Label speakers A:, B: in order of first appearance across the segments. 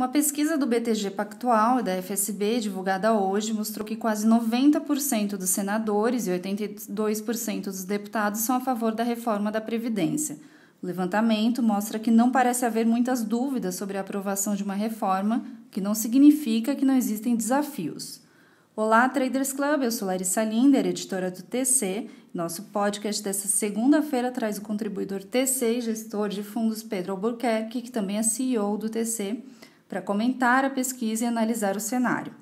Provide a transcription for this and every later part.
A: Uma pesquisa do BTG Pactual e da FSB, divulgada hoje, mostrou que quase 90% dos senadores e 82% dos deputados são a favor da reforma da Previdência. O levantamento mostra que não parece haver muitas dúvidas sobre a aprovação de uma reforma, que não significa que não existem desafios. Olá, Traders Club, eu sou Larissa Linder, editora do TC. Nosso podcast desta segunda-feira traz o contribuidor TC e gestor de fundos Pedro Albuquerque, que também é CEO do TC para comentar a pesquisa e analisar o cenário.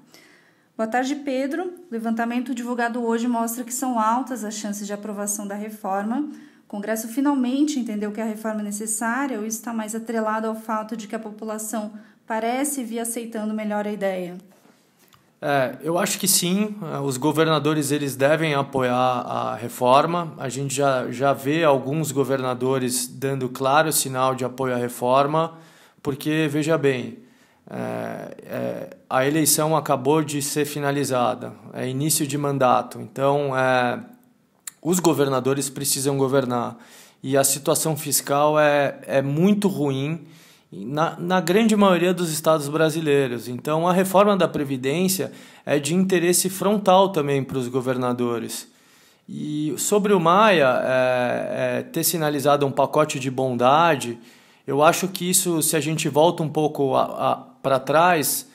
A: Boa tarde, Pedro. O levantamento divulgado hoje mostra que são altas as chances de aprovação da reforma. O Congresso finalmente entendeu que a reforma é necessária ou está mais atrelado ao fato de que a população parece vir aceitando melhor a ideia?
B: É, eu acho que sim. É, os governadores eles devem apoiar a reforma. A gente já, já vê alguns governadores dando claro sinal de apoio à reforma, porque veja bem, é, é, a eleição acabou de ser finalizada, é início de mandato, então é, os governadores precisam governar e a situação fiscal é, é muito ruim na, na grande maioria dos estados brasileiros. Então a reforma da Previdência é de interesse frontal também para os governadores. E sobre o Maia é, é ter sinalizado um pacote de bondade, eu acho que isso, se a gente volta um pouco a, a para trás,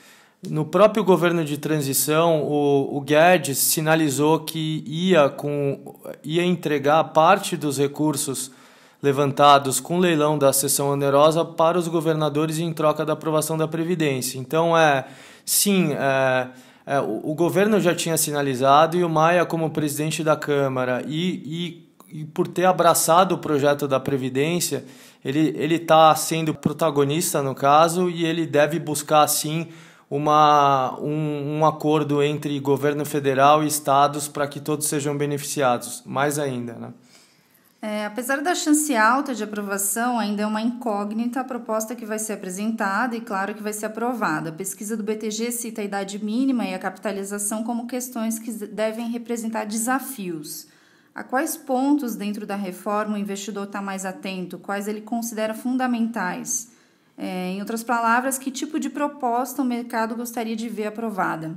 B: no próprio governo de transição, o, o, Guedes sinalizou que ia, com, ia entregar parte dos recursos levantados com leilão da sessão onerosa para os governadores em troca da aprovação da Previdência. Então, é, sim, é, é, o, o, governo já tinha sinalizado e o Maia, como presidente da Câmara e, e e por ter abraçado o projeto da Previdência, ele ele está sendo protagonista no caso e ele deve buscar sim uma, um, um acordo entre governo federal e estados para que todos sejam beneficiados, mais ainda, né?
A: É, apesar da chance alta de aprovação, ainda é uma incógnita a proposta que vai ser apresentada e, claro, que vai ser aprovada. A pesquisa do BTG cita a idade mínima e a capitalização como questões que devem representar desafios. A quais pontos dentro da reforma o investidor está mais atento? Quais ele considera fundamentais? É, em outras palavras, que tipo de proposta o mercado gostaria de ver aprovada?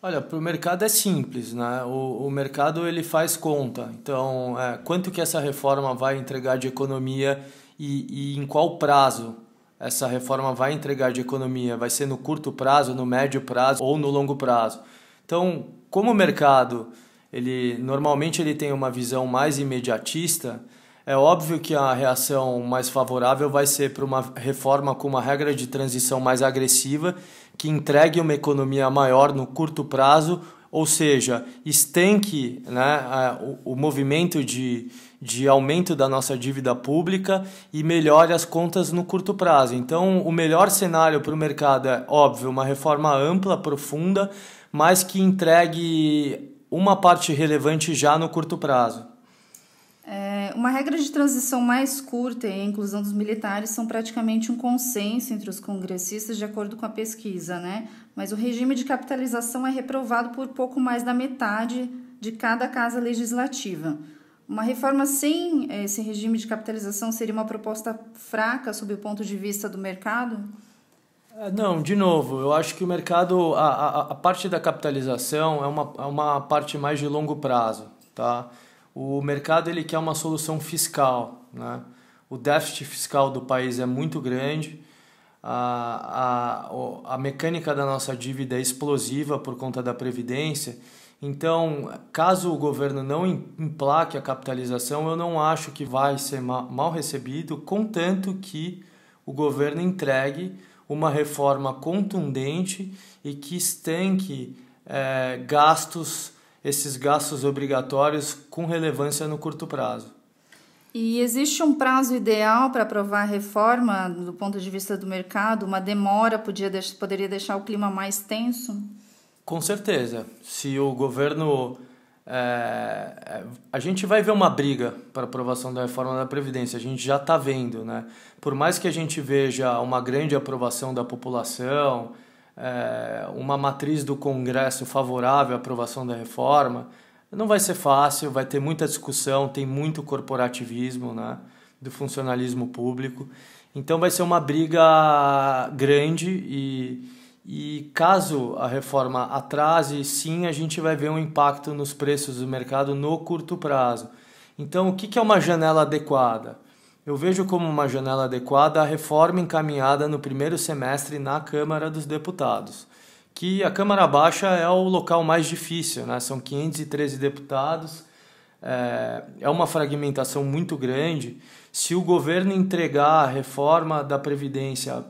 B: Olha, para o mercado é simples, né? O, o mercado ele faz conta. Então, é, quanto que essa reforma vai entregar de economia e, e em qual prazo? essa reforma vai entregar de economia? Vai ser no curto prazo, no médio prazo ou no longo prazo? Então, como o mercado ele normalmente ele tem uma visão mais imediatista, é óbvio que a reação mais favorável vai ser para uma reforma com uma regra de transição mais agressiva, que entregue uma economia maior no curto prazo, ou seja, estanque né, o, o movimento de, de aumento da nossa dívida pública e melhore as contas no curto prazo. Então, o melhor cenário para o mercado é, óbvio, uma reforma ampla, profunda, mas que entregue uma parte relevante já no curto prazo.
A: É, uma regra de transição mais curta e a inclusão dos militares são praticamente um consenso entre os congressistas, de acordo com a pesquisa, né? Mas o regime de capitalização é reprovado por pouco mais da metade de cada casa legislativa. Uma reforma sem é, esse regime de capitalização seria uma proposta fraca sob o ponto de vista do mercado?
B: Ah, não, de novo, eu acho que o mercado, a, a, a parte da capitalização é uma, é uma parte mais de longo prazo, tá? O mercado ele quer uma solução fiscal, né? O déficit fiscal do país é muito grande, a, a, a mecânica da nossa dívida é explosiva por conta da Previdência, então, caso o governo não implaque a capitalização, eu não acho que vai ser mal recebido, contanto que o governo entregue uma reforma contundente e que estanque é, gastos, esses gastos obrigatórios com relevância no curto prazo.
A: E existe um prazo ideal para aprovar a reforma do ponto de vista do mercado? Uma demora podia, poderia deixar o clima mais tenso?
B: Com certeza. Se o governo é, é, a gente vai ver uma briga para aprovação da reforma da Previdência, a gente já está vendo. Né? Por mais que a gente veja uma grande aprovação da população, é, uma matriz do Congresso favorável à aprovação da reforma, não vai ser fácil, vai ter muita discussão, tem muito corporativismo né, do funcionalismo público. Então vai ser uma briga grande e e caso a reforma atrase, sim, a gente vai ver um impacto nos preços do mercado no curto prazo. Então, o que é uma janela adequada? Eu vejo como uma janela adequada a reforma encaminhada no primeiro semestre na Câmara dos Deputados, que a Câmara Baixa é o local mais difícil, né? são 513 deputados, é, é uma fragmentação muito grande. Se o governo entregar a reforma da Previdência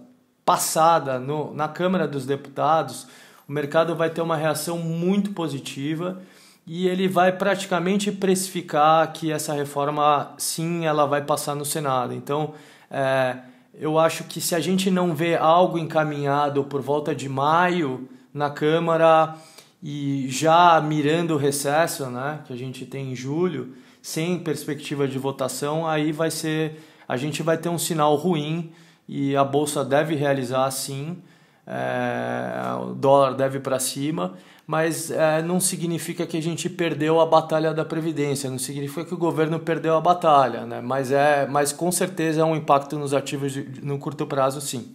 B: passada no, na Câmara dos Deputados, o mercado vai ter uma reação muito positiva e ele vai praticamente precificar que essa reforma, sim, ela vai passar no Senado. Então, é, eu acho que se a gente não vê algo encaminhado por volta de maio na Câmara e já mirando o recesso, né, que a gente tem em julho, sem perspectiva de votação, aí vai ser a gente vai ter um sinal ruim e a bolsa deve realizar sim, é, o dólar deve para cima, mas é, não significa que a gente perdeu a batalha da Previdência, não significa que o governo perdeu a batalha, né? mas, é, mas com certeza é um impacto nos ativos de, no curto prazo, sim.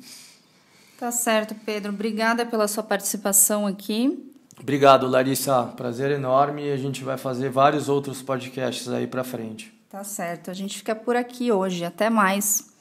A: Tá certo, Pedro. Obrigada pela sua participação aqui.
B: Obrigado, Larissa. Prazer enorme. A gente vai fazer vários outros podcasts aí para frente.
A: Tá certo. A gente fica por aqui hoje. Até mais.